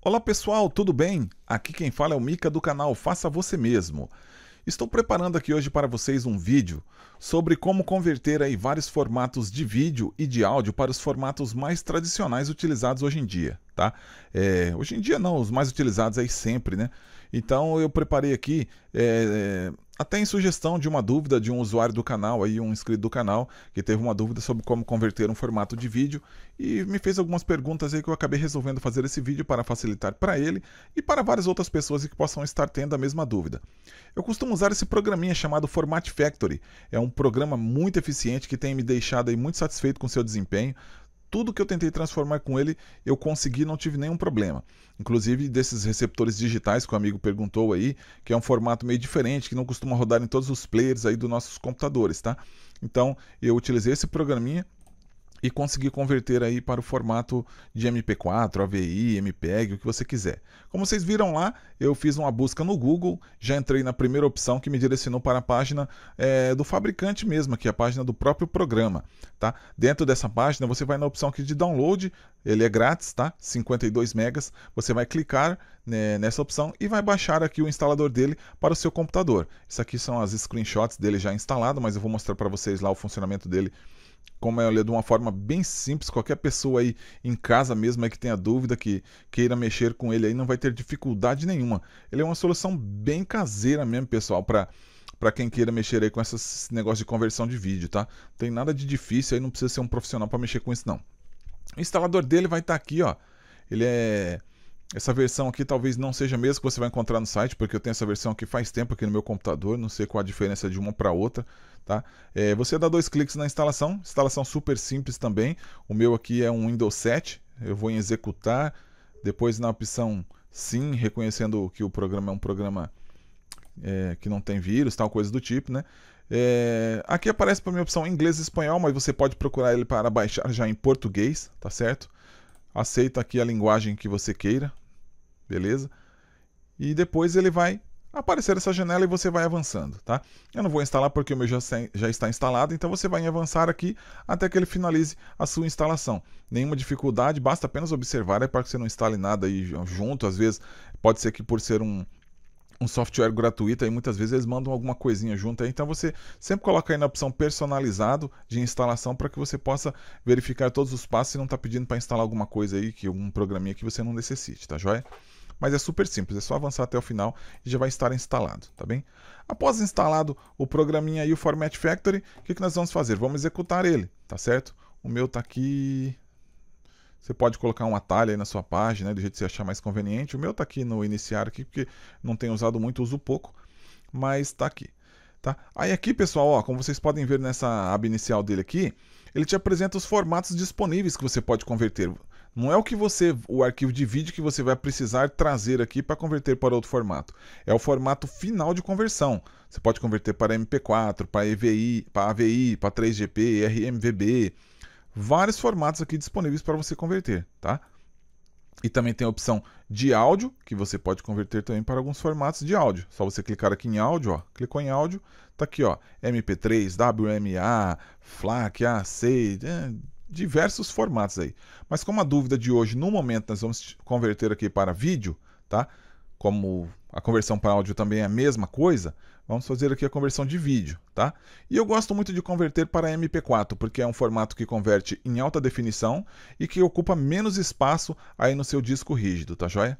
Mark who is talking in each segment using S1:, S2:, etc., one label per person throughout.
S1: Olá pessoal, tudo bem? Aqui quem fala é o Mica do canal Faça Você Mesmo. Estou preparando aqui hoje para vocês um vídeo sobre como converter aí vários formatos de vídeo e de áudio para os formatos mais tradicionais utilizados hoje em dia, tá? É, hoje em dia não, os mais utilizados aí sempre, né? Então eu preparei aqui é, é até em sugestão de uma dúvida de um usuário do canal, aí um inscrito do canal, que teve uma dúvida sobre como converter um formato de vídeo e me fez algumas perguntas aí que eu acabei resolvendo fazer esse vídeo para facilitar para ele e para várias outras pessoas que possam estar tendo a mesma dúvida. Eu costumo usar esse programinha chamado Format Factory. É um programa muito eficiente que tem me deixado aí muito satisfeito com seu desempenho tudo que eu tentei transformar com ele, eu consegui, não tive nenhum problema. Inclusive desses receptores digitais que o amigo perguntou aí, que é um formato meio diferente, que não costuma rodar em todos os players aí dos nossos computadores, tá? Então, eu utilizei esse programinha e conseguir converter aí para o formato de MP4, AVI, MPEG, o que você quiser. Como vocês viram lá, eu fiz uma busca no Google, já entrei na primeira opção que me direcionou para a página é, do fabricante mesmo, que é a página do próprio programa. Tá? Dentro dessa página, você vai na opção aqui de download, ele é grátis, tá? 52 megas. Você vai clicar né, nessa opção e vai baixar aqui o instalador dele para o seu computador. Isso aqui são as screenshots dele já instalado, mas eu vou mostrar para vocês lá o funcionamento dele como é de uma forma bem simples, qualquer pessoa aí em casa mesmo que tenha dúvida, que queira mexer com ele aí, não vai ter dificuldade nenhuma. Ele é uma solução bem caseira mesmo, pessoal, para para quem queira mexer aí com esses negócio de conversão de vídeo, tá? Não tem nada de difícil aí, não precisa ser um profissional para mexer com isso não. O instalador dele vai estar tá aqui, ó. Ele é essa versão aqui talvez não seja a mesma que você vai encontrar no site, porque eu tenho essa versão aqui faz tempo aqui no meu computador, não sei qual a diferença de uma para outra, tá? É, você dá dois cliques na instalação, instalação super simples também. O meu aqui é um Windows 7, eu vou em executar, depois na opção sim, reconhecendo que o programa é um programa é, que não tem vírus, tal coisa do tipo, né? É, aqui aparece para mim a opção inglês e espanhol, mas você pode procurar ele para baixar já em português, tá certo? aceita aqui a linguagem que você queira, beleza? E depois ele vai aparecer essa janela e você vai avançando, tá? Eu não vou instalar porque o meu já, já está instalado, então você vai avançar aqui até que ele finalize a sua instalação. Nenhuma dificuldade, basta apenas observar, é para que você não instale nada aí junto, às vezes pode ser que por ser um, um software gratuito e muitas vezes eles mandam alguma coisinha junto aí. Então você sempre coloca aí na opção personalizado de instalação para que você possa verificar todos os passos e não está pedindo para instalar alguma coisa aí, que um programinha que você não necessite, tá joia? Mas é super simples, é só avançar até o final e já vai estar instalado, tá bem? Após instalado o programinha aí, o Format Factory, o que, que nós vamos fazer? Vamos executar ele, tá certo? O meu está aqui, você pode colocar um atalho aí na sua página, né, do jeito que você achar mais conveniente. O meu está aqui no iniciar aqui, porque não tenho usado muito, uso pouco, mas está aqui. Tá? Aí aqui, pessoal, ó, como vocês podem ver nessa aba inicial dele aqui, ele te apresenta os formatos disponíveis que você pode converter. Não é o que você, o arquivo de vídeo que você vai precisar trazer aqui para converter para outro formato. É o formato final de conversão. Você pode converter para MP4, para EVI, para AVI, para 3GP, RMVB, vários formatos aqui disponíveis para você converter, tá? E também tem a opção de áudio, que você pode converter também para alguns formatos de áudio. Só você clicar aqui em áudio, ó, clicou em áudio, tá aqui, ó, MP3, WMA, FLAC, AC, é, diversos formatos aí. Mas como a dúvida de hoje, no momento nós vamos converter aqui para vídeo, tá? Como a conversão para áudio também é a mesma coisa, Vamos fazer aqui a conversão de vídeo, tá? E eu gosto muito de converter para MP4, porque é um formato que converte em alta definição e que ocupa menos espaço aí no seu disco rígido, tá joia?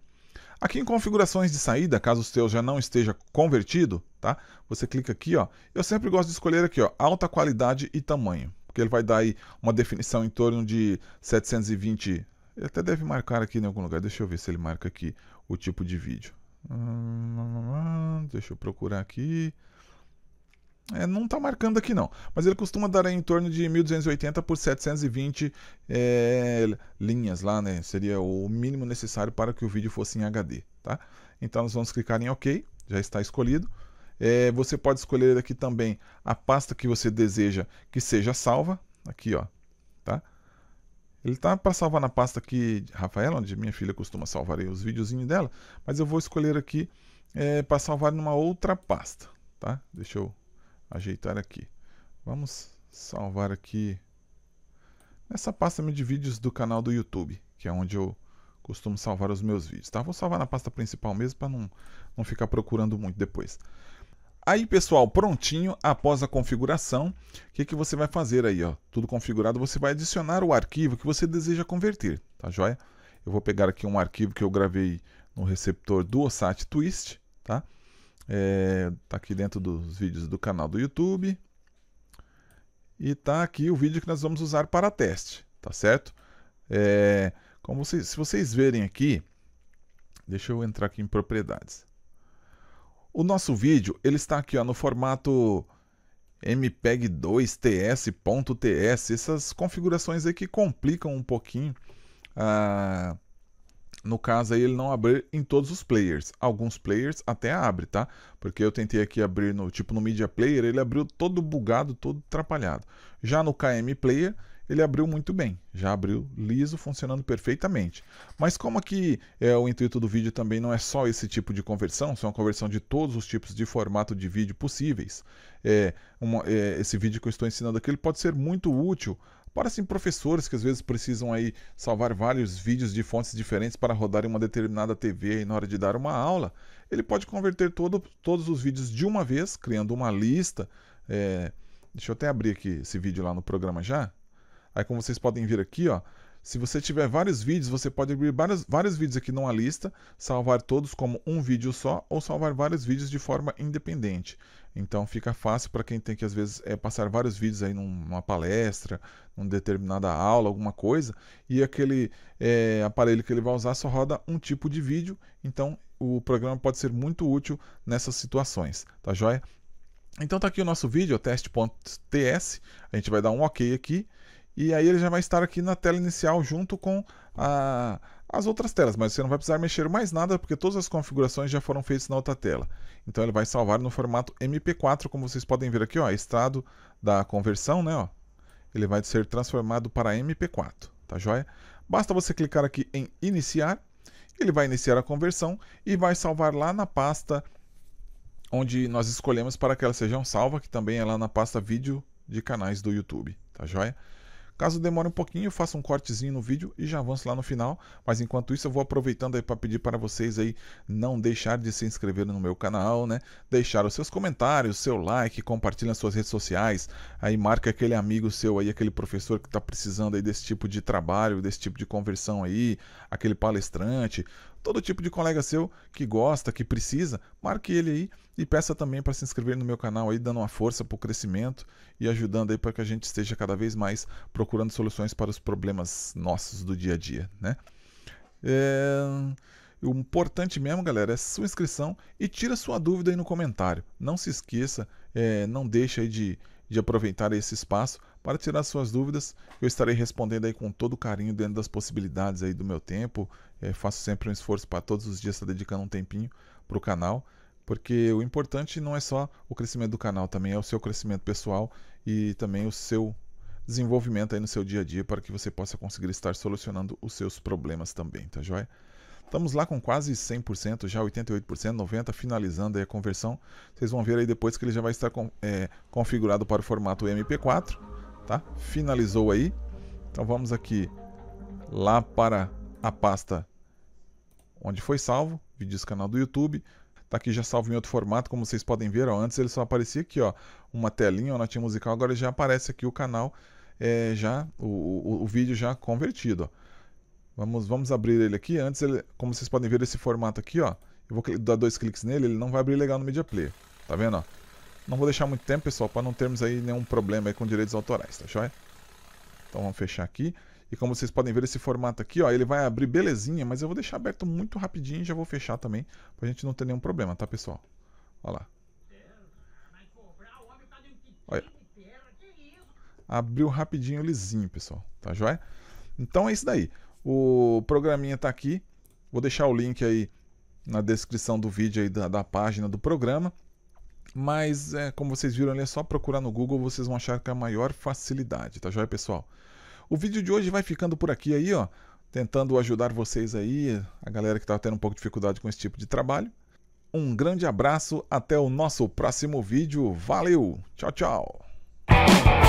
S1: Aqui em configurações de saída, caso o seu já não esteja convertido, tá? Você clica aqui, ó. Eu sempre gosto de escolher aqui, ó, alta qualidade e tamanho, porque ele vai dar aí uma definição em torno de 720. Ele até deve marcar aqui em algum lugar. Deixa eu ver se ele marca aqui o tipo de vídeo. Deixa eu procurar aqui. É, não está marcando aqui não, mas ele costuma dar em torno de 1280 por 720 é, linhas lá, né? Seria o mínimo necessário para que o vídeo fosse em HD, tá? Então nós vamos clicar em OK, já está escolhido. É, você pode escolher aqui também a pasta que você deseja que seja salva, aqui ó, ele tá para salvar na pasta aqui, Rafaela, onde minha filha costuma salvar os videozinhos dela, mas eu vou escolher aqui é, para salvar numa outra pasta, tá? Deixa eu ajeitar aqui. Vamos salvar aqui nessa pasta de vídeos do canal do YouTube, que é onde eu costumo salvar os meus vídeos, tá? Vou salvar na pasta principal mesmo para não, não ficar procurando muito depois. Aí, pessoal, prontinho, após a configuração, o que, que você vai fazer aí? Ó? Tudo configurado, você vai adicionar o arquivo que você deseja converter, tá joia? Eu vou pegar aqui um arquivo que eu gravei no receptor do OSAT Twist, tá? É, tá aqui dentro dos vídeos do canal do YouTube. E tá aqui o vídeo que nós vamos usar para teste, tá certo? É, como vocês, se vocês verem aqui, deixa eu entrar aqui em propriedades. O nosso vídeo ele está aqui ó, no formato mpeg2ts.ts, essas configurações aí que complicam um pouquinho. Ah, no caso aí ele não abrir em todos os players. Alguns players até abre, tá? Porque eu tentei aqui abrir no tipo no media player, ele abriu todo bugado, todo atrapalhado. Já no KM player, ele abriu muito bem, já abriu liso, funcionando perfeitamente. Mas como aqui é, o intuito do vídeo também não é só esse tipo de conversão, são é a conversão de todos os tipos de formato de vídeo possíveis, é, uma, é, esse vídeo que eu estou ensinando aqui ele pode ser muito útil para assim, professores que às vezes precisam aí salvar vários vídeos de fontes diferentes para rodar em uma determinada TV na hora de dar uma aula, ele pode converter todo, todos os vídeos de uma vez, criando uma lista. É... Deixa eu até abrir aqui esse vídeo lá no programa já. Aí como vocês podem ver aqui, ó, se você tiver vários vídeos, você pode abrir vários, vários vídeos aqui numa lista, salvar todos como um vídeo só ou salvar vários vídeos de forma independente. Então fica fácil para quem tem que às vezes é, passar vários vídeos aí numa palestra, numa determinada aula, alguma coisa, e aquele é, aparelho que ele vai usar só roda um tipo de vídeo, então o programa pode ser muito útil nessas situações, tá joia? Então tá aqui o nosso vídeo, teste.ts, a gente vai dar um ok aqui, e aí ele já vai estar aqui na tela inicial junto com a, as outras telas, mas você não vai precisar mexer mais nada porque todas as configurações já foram feitas na outra tela. Então ele vai salvar no formato MP4, como vocês podem ver aqui, ó, estado da conversão, né, ó. Ele vai ser transformado para MP4, tá joia? Basta você clicar aqui em iniciar, ele vai iniciar a conversão e vai salvar lá na pasta onde nós escolhemos para que elas sejam salvas, que também é lá na pasta vídeo de canais do YouTube, tá joia? Caso demore um pouquinho, eu faço um cortezinho no vídeo e já avanço lá no final. Mas enquanto isso, eu vou aproveitando aí para pedir para vocês aí não deixar de se inscrever no meu canal, né? Deixar os seus comentários, seu like, compartilha nas suas redes sociais. Aí marca aquele amigo seu aí, aquele professor que está precisando aí desse tipo de trabalho, desse tipo de conversão aí, aquele palestrante todo tipo de colega seu que gosta, que precisa, marque ele aí e peça também para se inscrever no meu canal aí, dando uma força para o crescimento e ajudando aí para que a gente esteja cada vez mais procurando soluções para os problemas nossos do dia a dia, né? É... O importante mesmo, galera, é sua inscrição e tira sua dúvida aí no comentário. Não se esqueça, é... não deixa aí de de aproveitar esse espaço para tirar suas dúvidas. Eu estarei respondendo aí com todo carinho dentro das possibilidades aí do meu tempo. É, faço sempre um esforço para todos os dias estar dedicando um tempinho para o canal, porque o importante não é só o crescimento do canal, também é o seu crescimento pessoal e também o seu desenvolvimento aí no seu dia a dia para que você possa conseguir estar solucionando os seus problemas também, tá joia? Estamos lá com quase 100%, já 88%, 90%, finalizando a conversão. Vocês vão ver aí depois que ele já vai estar com, é, configurado para o formato MP4, tá? Finalizou aí. Então vamos aqui lá para a pasta onde foi salvo, vídeos canal do YouTube. Está aqui já salvo em outro formato, como vocês podem ver, ó. Antes ele só aparecia aqui, ó, uma telinha, uma notinha musical. Agora já aparece aqui o canal, é, já o, o, o vídeo já convertido, ó. Vamos, vamos abrir ele aqui. Antes, ele, como vocês podem ver, esse formato aqui, ó. Eu vou dar dois cliques nele, ele não vai abrir legal no Media Player. Tá vendo, ó? Não vou deixar muito tempo, pessoal, para não termos aí nenhum problema aí com direitos autorais, tá joia? Então vamos fechar aqui. E como vocês podem ver, esse formato aqui, ó, ele vai abrir belezinha, mas eu vou deixar aberto muito rapidinho e já vou fechar também, pra gente não ter nenhum problema, tá, pessoal? Olha lá. Olha. Abriu rapidinho lisinho, pessoal, tá joia? Então é isso daí. O programinha está aqui. Vou deixar o link aí na descrição do vídeo aí da, da página do programa. Mas é, como vocês viram ali, é só procurar no Google, vocês vão achar com é a maior facilidade, tá joia, pessoal? O vídeo de hoje vai ficando por aqui aí, ó, tentando ajudar vocês aí, a galera que está tendo um pouco de dificuldade com esse tipo de trabalho. Um grande abraço, até o nosso próximo vídeo. Valeu, tchau, tchau.